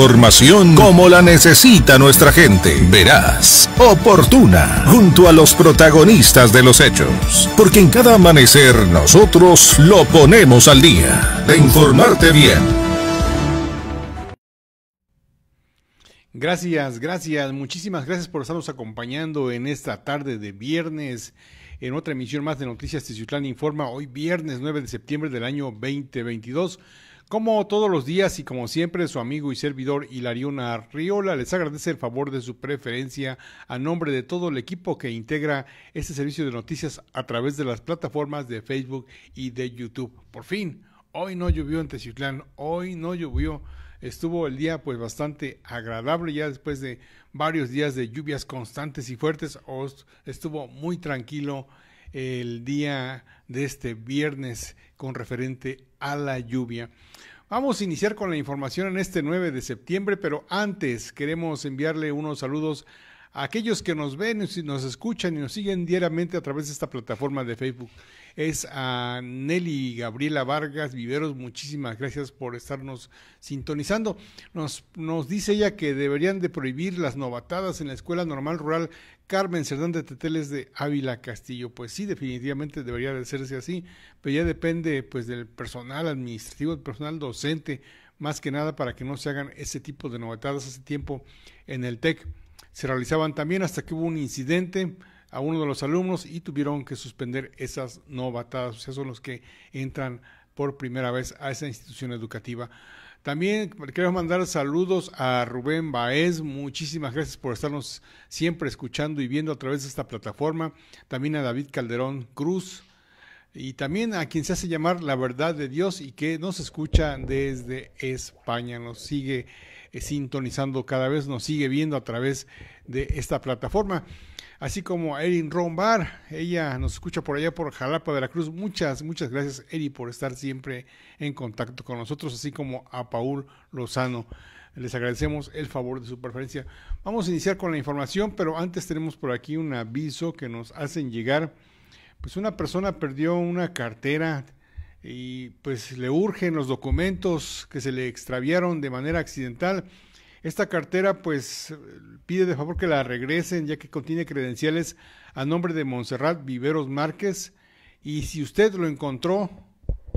Información como la necesita nuestra gente. Verás, oportuna, junto a los protagonistas de los hechos. Porque en cada amanecer nosotros lo ponemos al día. De informarte bien. Gracias, gracias, muchísimas gracias por estarnos acompañando en esta tarde de viernes en otra emisión más de Noticias Tizutlán Informa, hoy viernes 9 de septiembre del año 2022. Como todos los días y como siempre, su amigo y servidor Hilariona Riola les agradece el favor de su preferencia a nombre de todo el equipo que integra este servicio de noticias a través de las plataformas de Facebook y de YouTube. Por fin, hoy no llovió en Teciutlán, hoy no llovió. Estuvo el día pues bastante agradable ya después de varios días de lluvias constantes y fuertes. Estuvo muy tranquilo el día de este viernes con referente a la lluvia. Vamos a iniciar con la información en este 9 de septiembre, pero antes queremos enviarle unos saludos a aquellos que nos ven, y nos escuchan y nos siguen diariamente a través de esta plataforma de Facebook. Es a Nelly Gabriela Vargas Viveros, muchísimas gracias por estarnos sintonizando. Nos, nos dice ella que deberían de prohibir las novatadas en la Escuela Normal Rural Carmen Cerdán de Teteles de Ávila Castillo. Pues sí, definitivamente debería de hacerse así, pero ya depende pues del personal administrativo, del personal docente, más que nada para que no se hagan ese tipo de novatadas hace tiempo en el TEC se realizaban también hasta que hubo un incidente a uno de los alumnos y tuvieron que suspender esas novatadas. O sea, son los que entran por primera vez a esa institución educativa. También queremos mandar saludos a Rubén Baez. Muchísimas gracias por estarnos siempre escuchando y viendo a través de esta plataforma. También a David Calderón Cruz. Y también a quien se hace llamar La Verdad de Dios y que nos escucha desde España. Nos sigue eh, sintonizando cada vez, nos sigue viendo a través de esta plataforma. Así como a Erin Rombar, ella nos escucha por allá por Jalapa, de la Cruz, Muchas, muchas gracias, Eri, por estar siempre en contacto con nosotros, así como a Paul Lozano. Les agradecemos el favor de su preferencia. Vamos a iniciar con la información, pero antes tenemos por aquí un aviso que nos hacen llegar. Pues una persona perdió una cartera, y pues le urgen los documentos que se le extraviaron de manera accidental. Esta cartera pues pide de favor que la regresen ya que contiene credenciales a nombre de Monserrat Viveros Márquez y si usted lo encontró,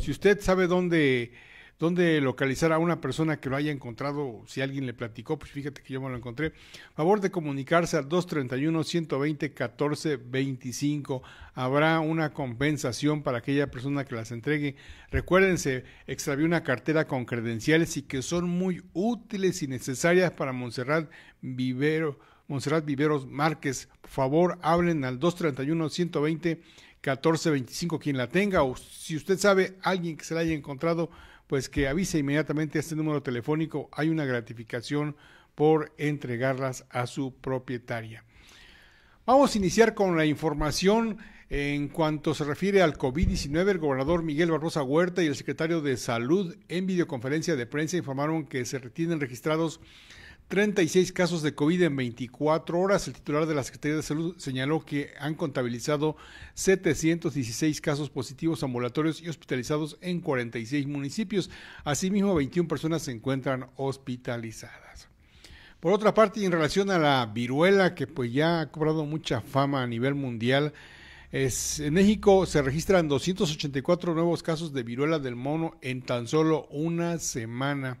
si usted sabe dónde dónde localizar a una persona que lo haya encontrado, si alguien le platicó, pues fíjate que yo me lo encontré. Favor de comunicarse al 231-120-1425. Habrá una compensación para aquella persona que las entregue. Recuérdense, extravió una cartera con credenciales y que son muy útiles y necesarias para Montserrat Vivero. Monserrat Viveros Márquez, por favor, hablen al 231 120 1425 quien la tenga o si usted sabe alguien que se la haya encontrado, pues que avise inmediatamente a este número telefónico. Hay una gratificación por entregarlas a su propietaria. Vamos a iniciar con la información en cuanto se refiere al COVID-19. El gobernador Miguel Barrosa Huerta y el secretario de Salud en videoconferencia de prensa informaron que se retienen registrados 36 casos de COVID en 24 horas. El titular de la Secretaría de Salud señaló que han contabilizado 716 casos positivos ambulatorios y hospitalizados en 46 municipios. Asimismo, 21 personas se encuentran hospitalizadas. Por otra parte, en relación a la viruela, que pues ya ha cobrado mucha fama a nivel mundial, en México se registran 284 nuevos casos de viruela del mono en tan solo una semana.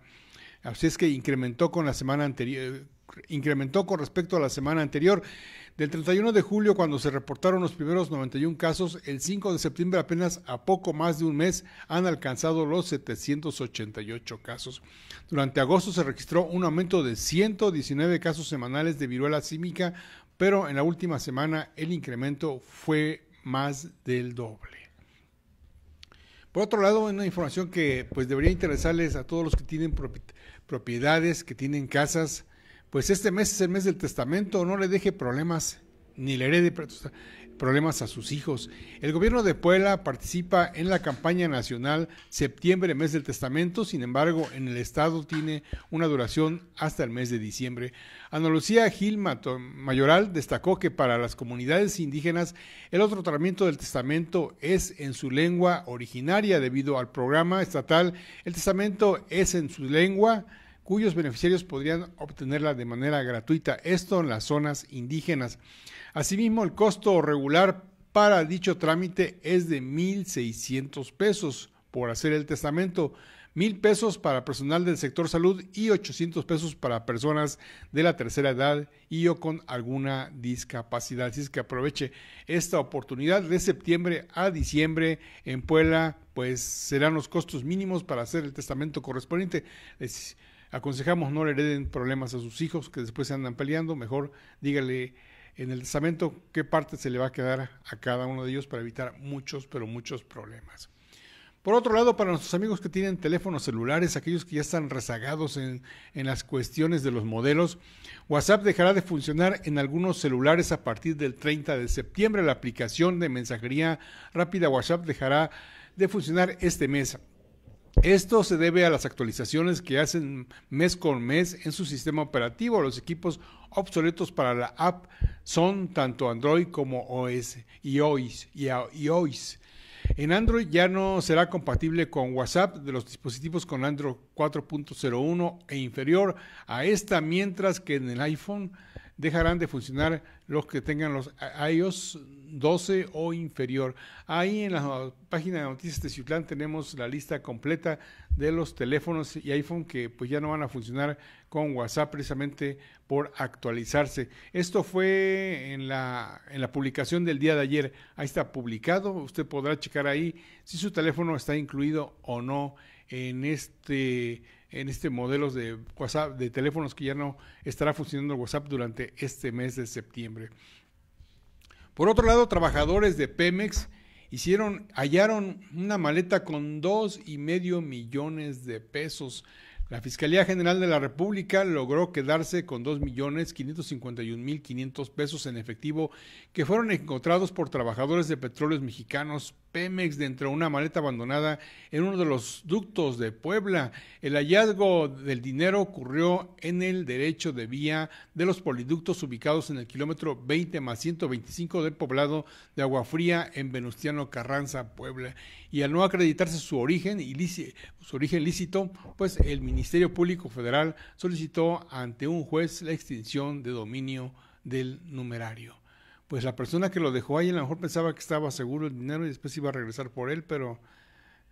Así es que incrementó con la incrementó con respecto a la semana anterior. Del 31 de julio, cuando se reportaron los primeros 91 casos, el 5 de septiembre, apenas a poco más de un mes, han alcanzado los 788 casos. Durante agosto se registró un aumento de 119 casos semanales de viruela símica, pero en la última semana el incremento fue más del doble. Por otro lado, una información que pues debería interesarles a todos los que tienen propiedades, que tienen casas, pues este mes es el mes del testamento, no le deje problemas ni le herede problemas a sus hijos. El gobierno de Puebla participa en la campaña nacional septiembre, mes del testamento, sin embargo, en el estado tiene una duración hasta el mes de diciembre. Ana Lucía Gil Mayoral destacó que para las comunidades indígenas el otro tratamiento del testamento es en su lengua originaria debido al programa estatal. El testamento es en su lengua cuyos beneficiarios podrían obtenerla de manera gratuita, esto en las zonas indígenas. Asimismo, el costo regular para dicho trámite es de 1.600 pesos por hacer el testamento, 1.000 pesos para personal del sector salud y 800 pesos para personas de la tercera edad y o con alguna discapacidad. Así es que aproveche esta oportunidad de septiembre a diciembre en Puebla, pues serán los costos mínimos para hacer el testamento correspondiente aconsejamos no le hereden problemas a sus hijos que después se andan peleando, mejor dígale en el testamento qué parte se le va a quedar a cada uno de ellos para evitar muchos, pero muchos problemas. Por otro lado, para nuestros amigos que tienen teléfonos celulares, aquellos que ya están rezagados en, en, las cuestiones de los modelos, WhatsApp dejará de funcionar en algunos celulares a partir del 30 de septiembre. La aplicación de mensajería rápida WhatsApp dejará de funcionar este mes. Esto se debe a las actualizaciones que hacen mes con mes en su sistema operativo. Los equipos obsoletos para la app son tanto Android como OS iOS, iOS. En Android ya no será compatible con WhatsApp de los dispositivos con Android 4.01 e inferior a esta, mientras que en el iPhone dejarán de funcionar los que tengan los iOS 12 o inferior. Ahí en la página de Noticias de Ciutlán tenemos la lista completa de los teléfonos y iPhone que pues ya no van a funcionar con WhatsApp precisamente por actualizarse. Esto fue en la, en la publicación del día de ayer. Ahí está publicado. Usted podrá checar ahí si su teléfono está incluido o no en este en este modelo de WhatsApp de teléfonos que ya no estará funcionando WhatsApp durante este mes de septiembre. Por otro lado, trabajadores de Pemex hicieron, hallaron una maleta con dos y medio millones de pesos. La Fiscalía General de la República logró quedarse con dos millones cincuenta mil quinientos pesos en efectivo que fueron encontrados por trabajadores de petróleos mexicanos Pemex dentro de una maleta abandonada en uno de los ductos de Puebla. El hallazgo del dinero ocurrió en el derecho de vía de los poliductos ubicados en el kilómetro 20 más 125 del poblado de Agua Fría en Venustiano Carranza, Puebla. Y al no acreditarse su origen, ilícito, su origen lícito, pues el Ministerio Público Federal solicitó ante un juez la extinción de dominio del numerario pues la persona que lo dejó ahí a lo mejor pensaba que estaba seguro el dinero y después iba a regresar por él, pero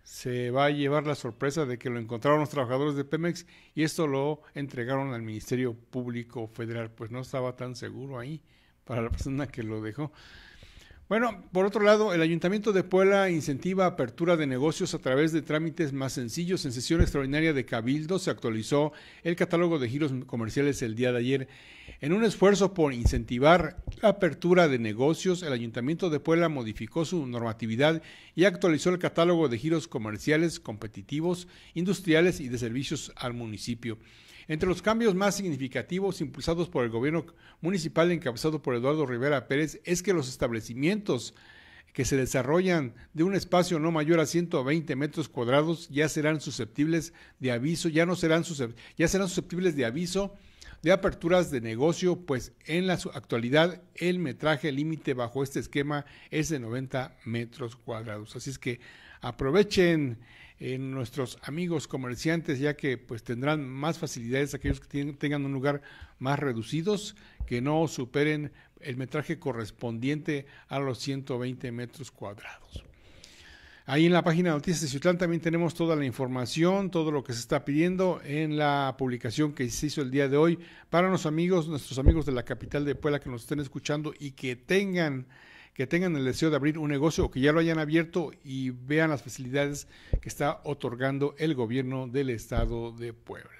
se va a llevar la sorpresa de que lo encontraron los trabajadores de Pemex y esto lo entregaron al Ministerio Público Federal, pues no estaba tan seguro ahí para la persona que lo dejó. Bueno, por otro lado, el Ayuntamiento de Puebla incentiva apertura de negocios a través de trámites más sencillos. En sesión extraordinaria de Cabildo se actualizó el catálogo de giros comerciales el día de ayer. En un esfuerzo por incentivar la apertura de negocios, el Ayuntamiento de Puebla modificó su normatividad y actualizó el catálogo de giros comerciales competitivos, industriales y de servicios al municipio. Entre los cambios más significativos impulsados por el gobierno municipal encabezado por Eduardo Rivera Pérez es que los establecimientos que se desarrollan de un espacio no mayor a 120 metros cuadrados ya serán susceptibles de aviso, ya no serán ya serán susceptibles de aviso de aperturas de negocio, pues en la actualidad el metraje límite bajo este esquema es de 90 metros cuadrados. Así es que aprovechen en nuestros amigos comerciantes, ya que pues tendrán más facilidades aquellos que tengan un lugar más reducidos, que no superen el metraje correspondiente a los 120 metros cuadrados. Ahí en la página de Noticias de Ciutlán también tenemos toda la información, todo lo que se está pidiendo en la publicación que se hizo el día de hoy para nuestros amigos, nuestros amigos de la capital de Puebla que nos estén escuchando y que tengan que tengan el deseo de abrir un negocio o que ya lo hayan abierto y vean las facilidades que está otorgando el gobierno del estado de Puebla.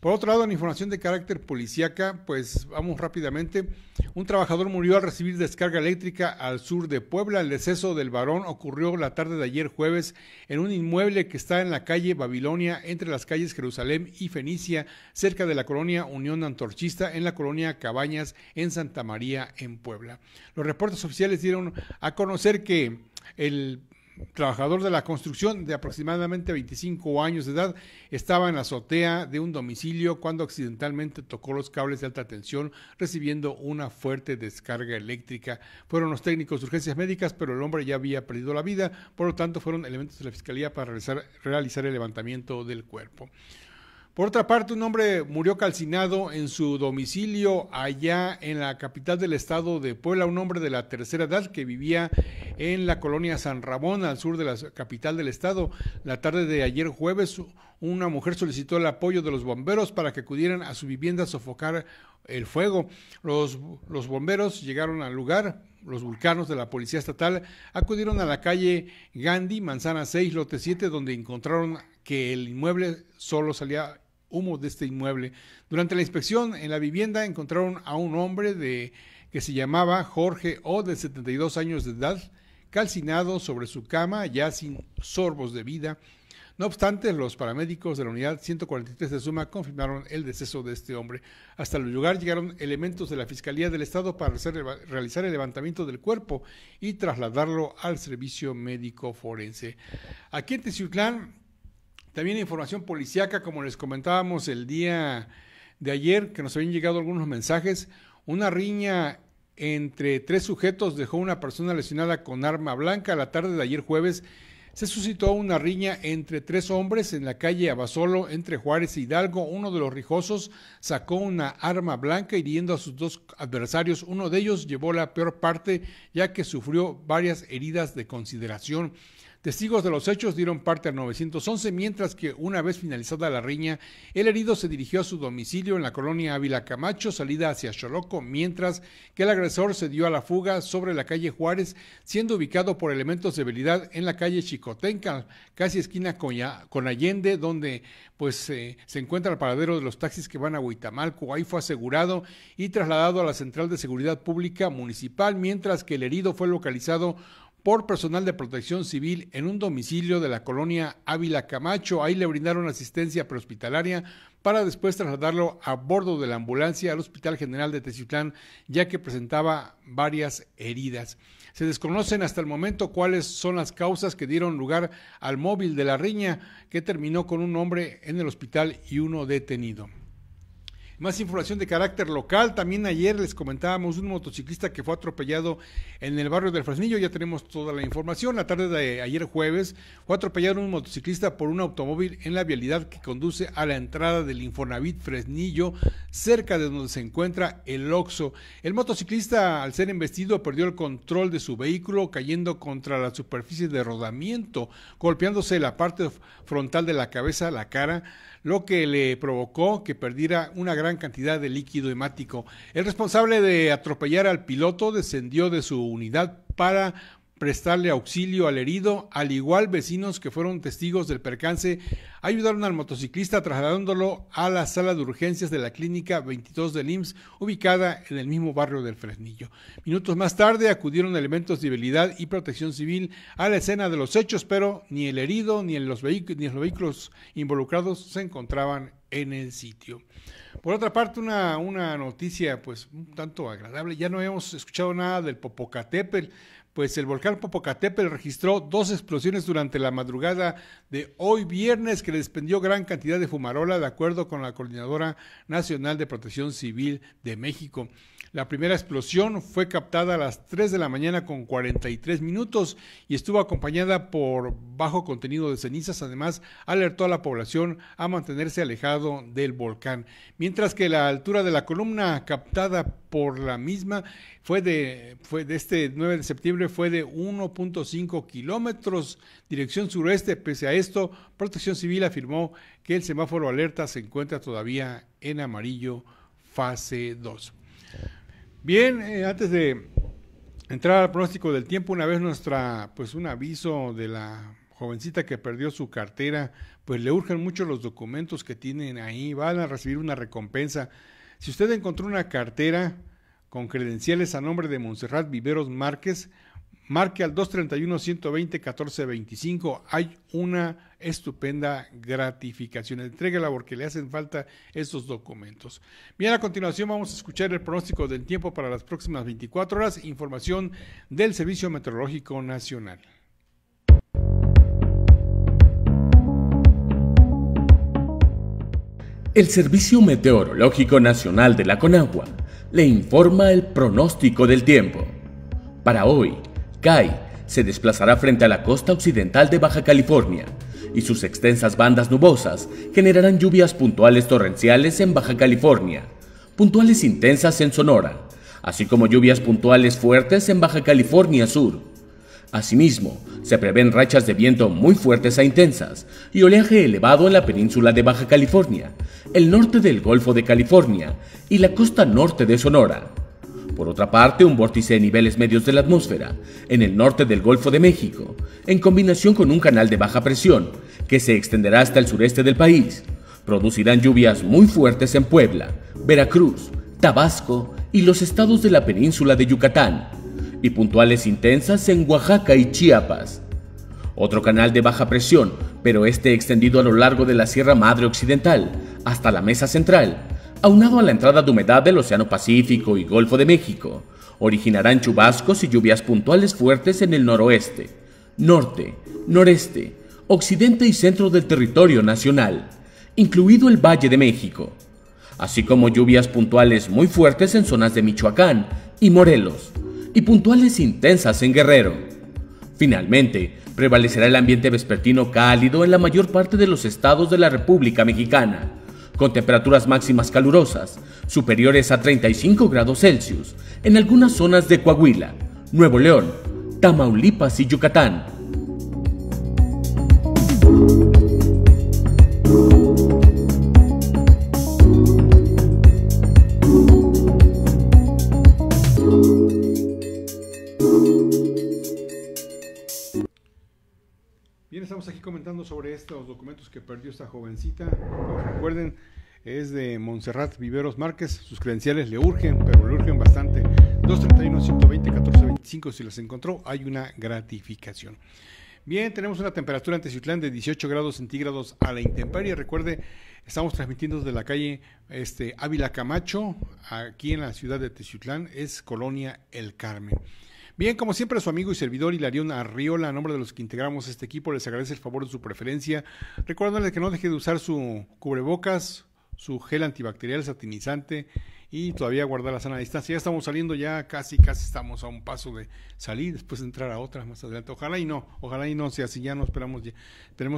Por otro lado, en información de carácter policíaca, pues vamos rápidamente. Un trabajador murió al recibir descarga eléctrica al sur de Puebla. El deceso del varón ocurrió la tarde de ayer jueves en un inmueble que está en la calle Babilonia, entre las calles Jerusalén y Fenicia, cerca de la colonia Unión Antorchista, en la colonia Cabañas, en Santa María, en Puebla. Los reportes oficiales dieron a conocer que el trabajador de la construcción de aproximadamente 25 años de edad, estaba en la azotea de un domicilio cuando accidentalmente tocó los cables de alta tensión, recibiendo una fuerte descarga eléctrica. Fueron los técnicos de urgencias médicas, pero el hombre ya había perdido la vida, por lo tanto fueron elementos de la fiscalía para realizar, realizar el levantamiento del cuerpo. Por otra parte, un hombre murió calcinado en su domicilio allá en la capital del estado de Puebla, un hombre de la tercera edad que vivía en la colonia San Ramón, al sur de la capital del estado. La tarde de ayer jueves, una mujer solicitó el apoyo de los bomberos para que acudieran a su vivienda a sofocar el fuego. Los, bomberos llegaron al lugar, los vulcanos de la Policía Estatal acudieron a la calle Gandhi, Manzana 6, lote 7, donde encontraron que el inmueble solo salía humo de este inmueble. Durante la inspección en la vivienda encontraron a un hombre de, que se llamaba Jorge O, de 72 años de edad, calcinado sobre su cama, ya sin sorbos de vida. No obstante, los paramédicos de la unidad 143 de Suma confirmaron el deceso de este hombre. Hasta el lugar llegaron elementos de la Fiscalía del Estado para realizar el levantamiento del cuerpo y trasladarlo al servicio médico forense. Aquí en Teciutlán también información policíaca, como les comentábamos el día de ayer, que nos habían llegado algunos mensajes. Una riña entre tres sujetos dejó una persona lesionada con arma blanca. la tarde de ayer jueves se suscitó una riña entre tres hombres en la calle Abasolo, entre Juárez y e Hidalgo. Uno de los rijosos sacó una arma blanca hiriendo a sus dos adversarios. Uno de ellos llevó la peor parte ya que sufrió varias heridas de consideración. Testigos de los hechos dieron parte al 911, mientras que una vez finalizada la riña, el herido se dirigió a su domicilio en la colonia Ávila Camacho, salida hacia Choloco, mientras que el agresor se dio a la fuga sobre la calle Juárez, siendo ubicado por elementos de habilidad en la calle Chicotenca, casi esquina con Allende, donde pues eh, se encuentra el paradero de los taxis que van a Huitamalco. Ahí fue asegurado y trasladado a la Central de Seguridad Pública Municipal, mientras que el herido fue localizado por personal de protección civil en un domicilio de la colonia Ávila Camacho. Ahí le brindaron asistencia prehospitalaria para después trasladarlo a bordo de la ambulancia al Hospital General de Teciutlán, ya que presentaba varias heridas. Se desconocen hasta el momento cuáles son las causas que dieron lugar al móvil de la riña, que terminó con un hombre en el hospital y uno detenido. Más información de carácter local. También ayer les comentábamos un motociclista que fue atropellado en el barrio del Fresnillo. Ya tenemos toda la información. La tarde de ayer jueves fue atropellado un motociclista por un automóvil en la vialidad que conduce a la entrada del Infonavit Fresnillo, cerca de donde se encuentra el Oxo. El motociclista, al ser embestido, perdió el control de su vehículo, cayendo contra la superficie de rodamiento, golpeándose la parte frontal de la cabeza, la cara lo que le provocó que perdiera una gran cantidad de líquido hemático. El responsable de atropellar al piloto descendió de su unidad para prestarle auxilio al herido, al igual vecinos que fueron testigos del percance ayudaron al motociclista trasladándolo a la sala de urgencias de la clínica 22 del IMSS, ubicada en el mismo barrio del Fresnillo. Minutos más tarde acudieron elementos de habilidad y protección civil a la escena de los hechos, pero ni el herido ni, los, vehículos involucrados se encontraban en el sitio. Por otra parte, una, una noticia pues un tanto agradable, ya no hemos escuchado nada del Popocatépetl, pues el volcán Popocatépetl registró dos explosiones durante la madrugada de hoy viernes que despendió gran cantidad de fumarola, de acuerdo con la Coordinadora Nacional de Protección Civil de México. La primera explosión fue captada a las 3 de la mañana con 43 minutos y estuvo acompañada por bajo contenido de cenizas. Además, alertó a la población a mantenerse alejado del volcán. Mientras que la altura de la columna captada por la misma. Fue de, fue de este 9 de septiembre, fue de 1.5 kilómetros, dirección sureste. Pese a esto, Protección Civil afirmó que el semáforo alerta se encuentra todavía en amarillo fase 2. Bien, eh, antes de entrar al pronóstico del tiempo, una vez nuestra, pues un aviso de la jovencita que perdió su cartera, pues le urgen mucho los documentos que tienen ahí, van a recibir una recompensa si usted encontró una cartera con credenciales a nombre de Monserrat Viveros Márquez, marque al 231-120-1425. Hay una estupenda gratificación. Entrégala porque le hacen falta estos documentos. Bien, a continuación vamos a escuchar el pronóstico del tiempo para las próximas 24 horas, información del Servicio Meteorológico Nacional. El Servicio Meteorológico Nacional de la Conagua le informa el pronóstico del tiempo. Para hoy, CAI se desplazará frente a la costa occidental de Baja California y sus extensas bandas nubosas generarán lluvias puntuales torrenciales en Baja California, puntuales intensas en Sonora, así como lluvias puntuales fuertes en Baja California Sur Asimismo, se prevén rachas de viento muy fuertes a e intensas y oleaje elevado en la península de Baja California, el norte del Golfo de California y la costa norte de Sonora. Por otra parte, un vórtice de niveles medios de la atmósfera, en el norte del Golfo de México, en combinación con un canal de baja presión, que se extenderá hasta el sureste del país, producirán lluvias muy fuertes en Puebla, Veracruz, Tabasco y los estados de la península de Yucatán, y puntuales intensas en Oaxaca y Chiapas. Otro canal de baja presión, pero este extendido a lo largo de la Sierra Madre Occidental, hasta la Mesa Central, aunado a la entrada de humedad del Océano Pacífico y Golfo de México, originarán chubascos y lluvias puntuales fuertes en el noroeste, norte, noreste, occidente y centro del territorio nacional, incluido el Valle de México, así como lluvias puntuales muy fuertes en zonas de Michoacán y Morelos, y puntuales e intensas en Guerrero. Finalmente, prevalecerá el ambiente vespertino cálido en la mayor parte de los estados de la República Mexicana, con temperaturas máximas calurosas, superiores a 35 grados Celsius, en algunas zonas de Coahuila, Nuevo León, Tamaulipas y Yucatán, sobre estos documentos que perdió esta jovencita. Pues recuerden, es de Montserrat Viveros Márquez. Sus credenciales le urgen, pero le urgen bastante. 231-120-1425, si las encontró, hay una gratificación. Bien, tenemos una temperatura en Teciutlán de 18 grados centígrados a la intemperie. Recuerde, estamos transmitiendo desde la calle este, Ávila Camacho, aquí en la ciudad de Teciutlán, es Colonia El Carmen. Bien, como siempre, su amigo y servidor Hilarión Arriola, a nombre de los que integramos este equipo, les agradece el favor de su preferencia, recordándoles que no deje de usar su cubrebocas, su gel antibacterial satinizante y todavía guardar la sana distancia. Ya estamos saliendo, ya casi, casi estamos a un paso de salir, después de entrar a otras más adelante. Ojalá y no, ojalá y no sea así, ya no esperamos, ya,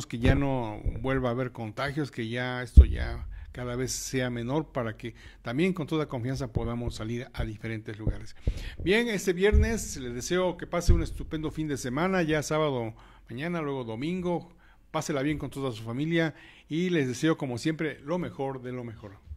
que ya no vuelva a haber contagios, que ya esto ya cada vez sea menor para que también con toda confianza podamos salir a diferentes lugares. Bien, este viernes les deseo que pase un estupendo fin de semana, ya sábado, mañana, luego domingo, pásela bien con toda su familia y les deseo como siempre lo mejor de lo mejor.